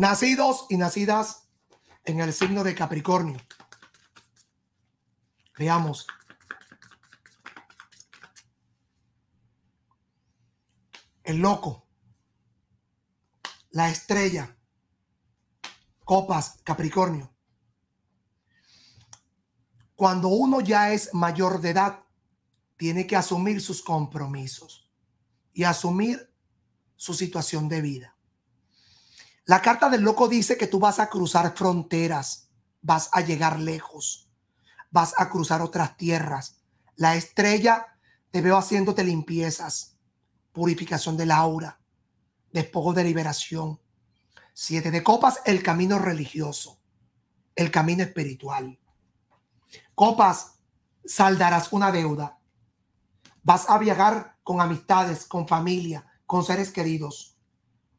Nacidos y nacidas en el signo de Capricornio. Veamos. El loco. La estrella. Copas, Capricornio. Cuando uno ya es mayor de edad, tiene que asumir sus compromisos y asumir su situación de vida. La carta del loco dice que tú vas a cruzar fronteras, vas a llegar lejos, vas a cruzar otras tierras. La estrella te veo haciéndote limpiezas, purificación del aura, despojo de liberación. Siete de copas, el camino religioso, el camino espiritual. Copas, saldarás una deuda. Vas a viajar con amistades, con familia, con seres queridos.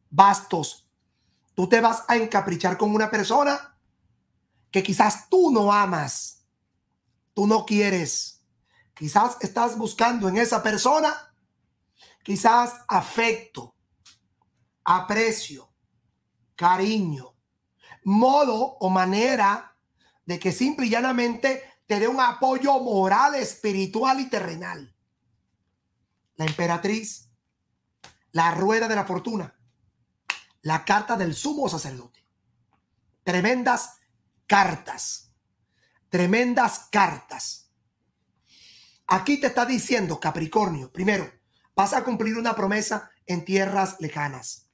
Bastos, tú te vas a encaprichar con una persona que quizás tú no amas, tú no quieres. Quizás estás buscando en esa persona, quizás afecto, aprecio, cariño, modo o manera de que simple y llanamente te dé un apoyo moral, espiritual y terrenal. La emperatriz, la rueda de la fortuna la carta del sumo sacerdote. Tremendas cartas. Tremendas cartas. Aquí te está diciendo, Capricornio, primero, vas a cumplir una promesa en tierras lejanas.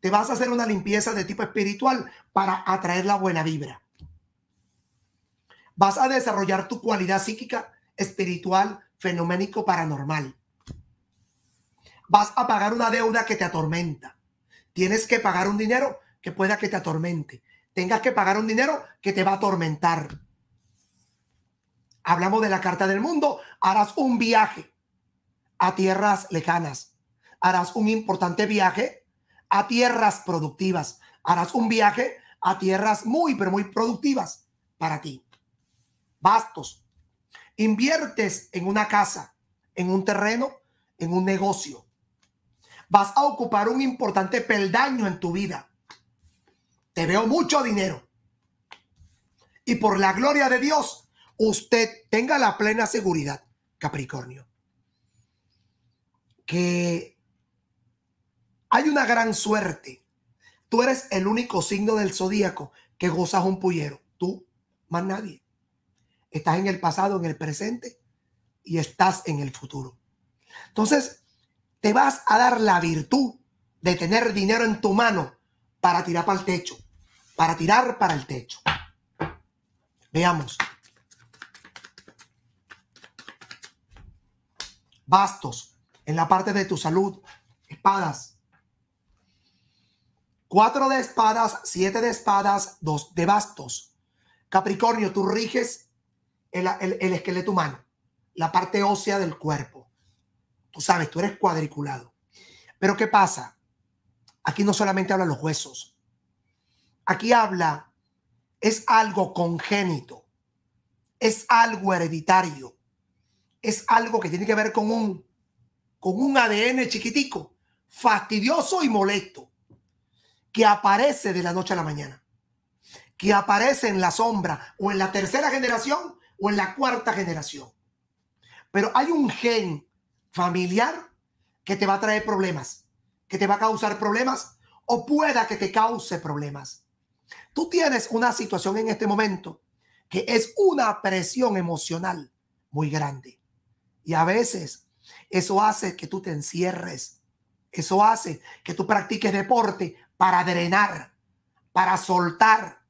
Te vas a hacer una limpieza de tipo espiritual para atraer la buena vibra. Vas a desarrollar tu cualidad psíquica, espiritual, fenoménico, paranormal. Vas a pagar una deuda que te atormenta tienes que pagar un dinero que pueda que te atormente. Tengas que pagar un dinero que te va a atormentar. Hablamos de la carta del mundo. Harás un viaje a tierras lejanas. Harás un importante viaje a tierras productivas. Harás un viaje a tierras muy, pero muy productivas para ti. Bastos. Inviertes en una casa, en un terreno, en un negocio vas a ocupar un importante peldaño en tu vida. Te veo mucho dinero. Y por la gloria de Dios, usted tenga la plena seguridad, Capricornio, que hay una gran suerte. Tú eres el único signo del zodíaco que gozas un pullero. Tú, más nadie. Estás en el pasado, en el presente y estás en el futuro. Entonces, te vas a dar la virtud de tener dinero en tu mano para tirar para el techo, para tirar para el techo. Veamos. Bastos en la parte de tu salud, espadas. Cuatro de espadas, siete de espadas, dos de bastos. Capricornio, tú riges el, el esqueleto humano, la parte ósea del cuerpo Tú sabes, tú eres cuadriculado. Pero ¿qué pasa? Aquí no solamente habla los huesos. Aquí habla, es algo congénito, es algo hereditario, es algo que tiene que ver con un, con un ADN chiquitico, fastidioso y molesto, que aparece de la noche a la mañana, que aparece en la sombra o en la tercera generación o en la cuarta generación. Pero hay un gen familiar que te va a traer problemas, que te va a causar problemas o pueda que te cause problemas. Tú tienes una situación en este momento que es una presión emocional muy grande. Y a veces eso hace que tú te encierres. Eso hace que tú practiques deporte para drenar, para soltar,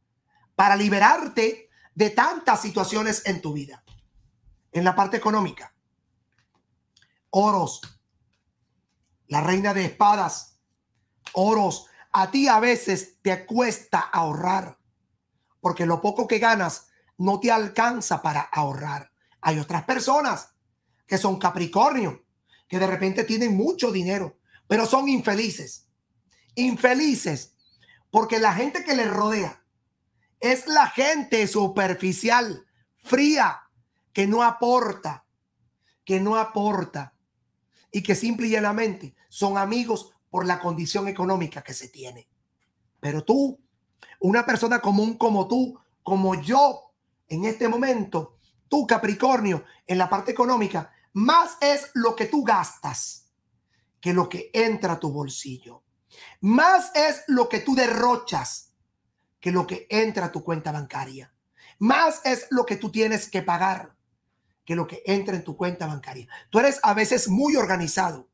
para liberarte de tantas situaciones en tu vida. En la parte económica, oros, la reina de espadas, oros. A ti a veces te cuesta ahorrar, porque lo poco que ganas no te alcanza para ahorrar. Hay otras personas que son Capricornio, que de repente tienen mucho dinero, pero son infelices. Infelices, porque la gente que les rodea es la gente superficial, fría, que no aporta, que no aporta y que simple y llanamente son amigos por la condición económica que se tiene. Pero tú, una persona común como tú, como yo, en este momento, tú Capricornio, en la parte económica, más es lo que tú gastas que lo que entra a tu bolsillo. Más es lo que tú derrochas que lo que entra a tu cuenta bancaria. Más es lo que tú tienes que pagar que lo que entra en tu cuenta bancaria. Tú eres a veces muy organizado,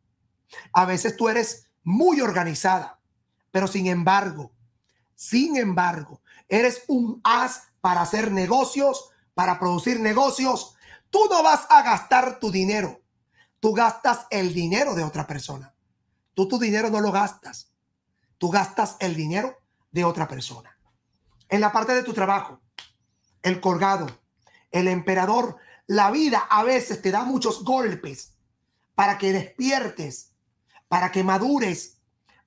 a veces tú eres muy organizada, pero sin embargo, sin embargo, eres un as para hacer negocios, para producir negocios. Tú no vas a gastar tu dinero, tú gastas el dinero de otra persona. Tú tu dinero no lo gastas, tú gastas el dinero de otra persona. En la parte de tu trabajo, el colgado, el emperador la vida a veces te da muchos golpes para que despiertes, para que madures,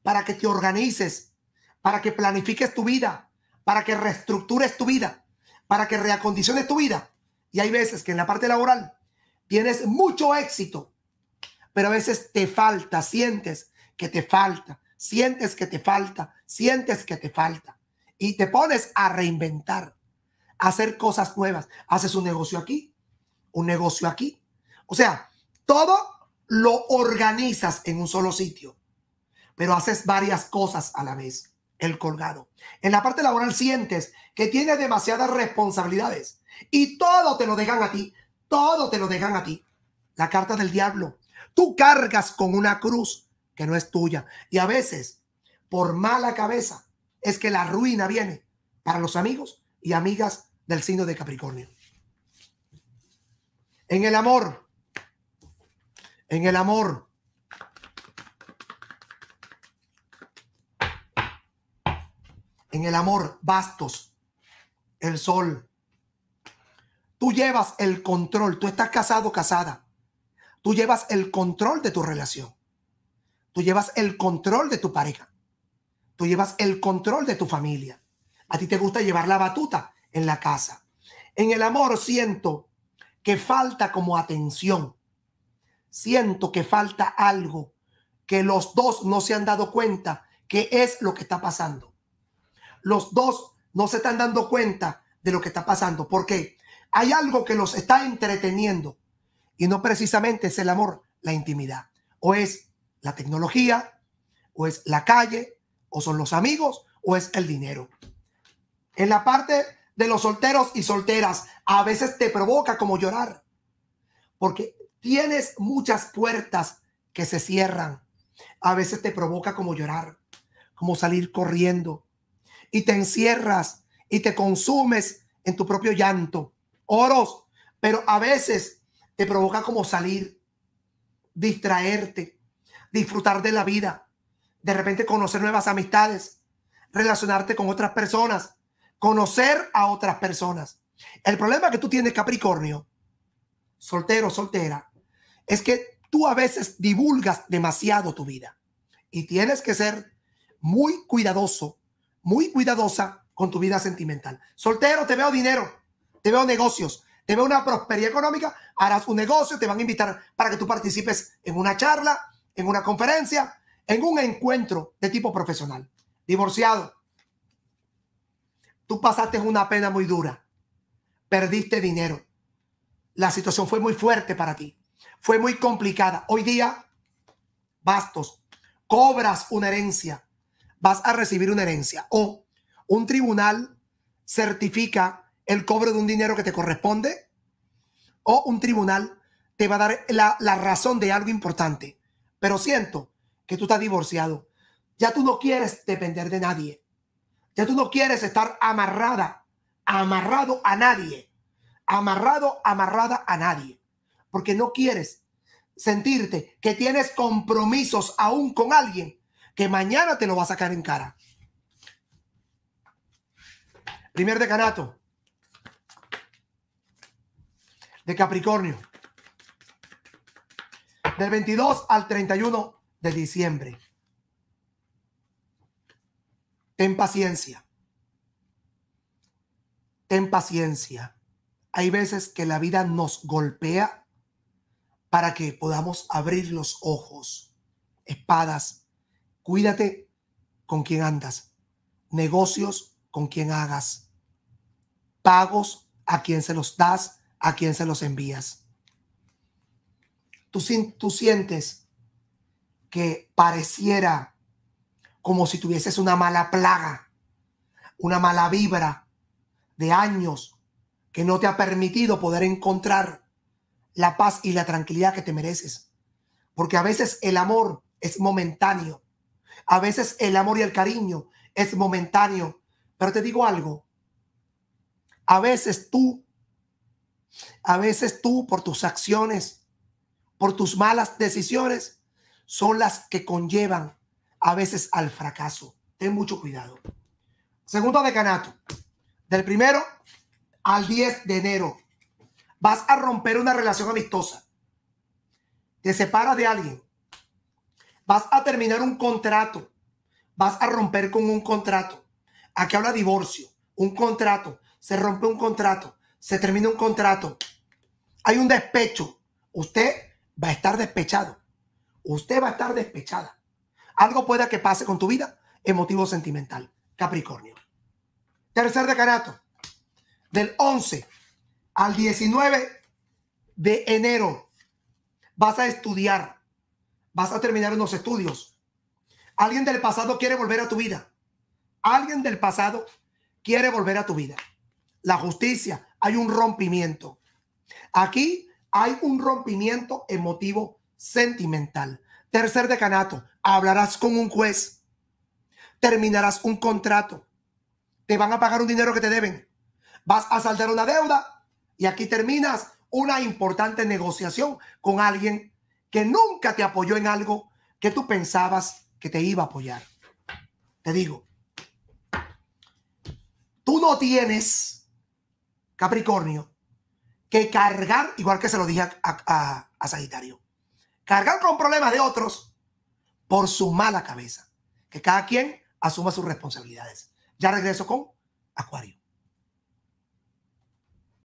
para que te organices, para que planifiques tu vida, para que reestructures tu vida, para que reacondiciones tu vida. Y hay veces que en la parte laboral tienes mucho éxito, pero a veces te falta, sientes que te falta, sientes que te falta, sientes que te falta. Y te pones a reinventar, a hacer cosas nuevas. Haces un negocio aquí, un negocio aquí. O sea, todo lo organizas en un solo sitio, pero haces varias cosas a la vez. El colgado. En la parte laboral sientes que tienes demasiadas responsabilidades y todo te lo dejan a ti. Todo te lo dejan a ti. La carta del diablo. Tú cargas con una cruz que no es tuya. Y a veces, por mala cabeza, es que la ruina viene para los amigos y amigas del signo de Capricornio. En el amor. En el amor. En el amor, bastos. El sol. Tú llevas el control. Tú estás casado, casada. Tú llevas el control de tu relación. Tú llevas el control de tu pareja. Tú llevas el control de tu familia. A ti te gusta llevar la batuta en la casa. En el amor siento que falta como atención. Siento que falta algo que los dos no se han dado cuenta que es lo que está pasando. Los dos no se están dando cuenta de lo que está pasando porque hay algo que los está entreteniendo y no precisamente es el amor, la intimidad. O es la tecnología, o es la calle, o son los amigos, o es el dinero. En la parte de los solteros y solteras a veces te provoca como llorar, porque tienes muchas puertas que se cierran. A veces te provoca como llorar, como salir corriendo, y te encierras y te consumes en tu propio llanto, oros, pero a veces te provoca como salir, distraerte, disfrutar de la vida, de repente conocer nuevas amistades, relacionarte con otras personas conocer a otras personas. El problema que tú tienes, Capricornio, soltero, soltera, es que tú a veces divulgas demasiado tu vida y tienes que ser muy cuidadoso, muy cuidadosa con tu vida sentimental. Soltero, te veo dinero, te veo negocios, te veo una prosperidad económica, harás un negocio, te van a invitar para que tú participes en una charla, en una conferencia, en un encuentro de tipo profesional. Divorciado, Tú pasaste una pena muy dura. Perdiste dinero. La situación fue muy fuerte para ti. Fue muy complicada. Hoy día, bastos, cobras una herencia. Vas a recibir una herencia. O un tribunal certifica el cobro de un dinero que te corresponde. O un tribunal te va a dar la, razón de algo importante. Pero siento que tú estás divorciado. Ya tú no quieres depender de nadie ya tú no quieres estar amarrada, amarrado a nadie, amarrado, amarrada a nadie, porque no quieres sentirte que tienes compromisos aún con alguien que mañana te lo va a sacar en cara. Primer decanato de Capricornio, del 22 al 31 de diciembre. Ten paciencia. Ten paciencia. Hay veces que la vida nos golpea para que podamos abrir los ojos. Espadas, cuídate con quien andas. Negocios con quien hagas. Pagos a quien se los das, a quien se los envías. Tú, tú sientes que pareciera como si tuvieses una mala plaga, una mala vibra de años que no te ha permitido poder encontrar la paz y la tranquilidad que te mereces. Porque a veces el amor es momentáneo, a veces el amor y el cariño es momentáneo. Pero te digo algo, a veces tú, a veces tú por tus acciones, por tus malas decisiones, son las que conllevan a veces al fracaso. Ten mucho cuidado. Segundo decanato. Del primero al 10 de enero. Vas a romper una relación amistosa. Te separas de alguien. Vas a terminar un contrato. Vas a romper con un contrato. Aquí habla divorcio. Un contrato. Se rompe un contrato. Se termina un contrato. Hay un despecho. Usted va a estar despechado. Usted va a estar despechada. Algo pueda que pase con tu vida emotivo sentimental. Capricornio. Tercer decanato. Del 11 al 19 de enero vas a estudiar. Vas a terminar unos estudios. Alguien del pasado quiere volver a tu vida. Alguien del pasado quiere volver a tu vida. La justicia, hay un rompimiento. Aquí hay un rompimiento emotivo sentimental. Tercer decanato, hablarás con un juez, terminarás un contrato, te van a pagar un dinero que te deben, vas a saldar una deuda y aquí terminas una importante negociación con alguien que nunca te apoyó en algo que tú pensabas que te iba a apoyar. Te digo, tú no tienes, Capricornio, que cargar, igual que se lo dije a, Sagitario, cargar con problemas de otros por su mala cabeza. Que cada quien asuma sus responsabilidades. Ya regreso con Acuario.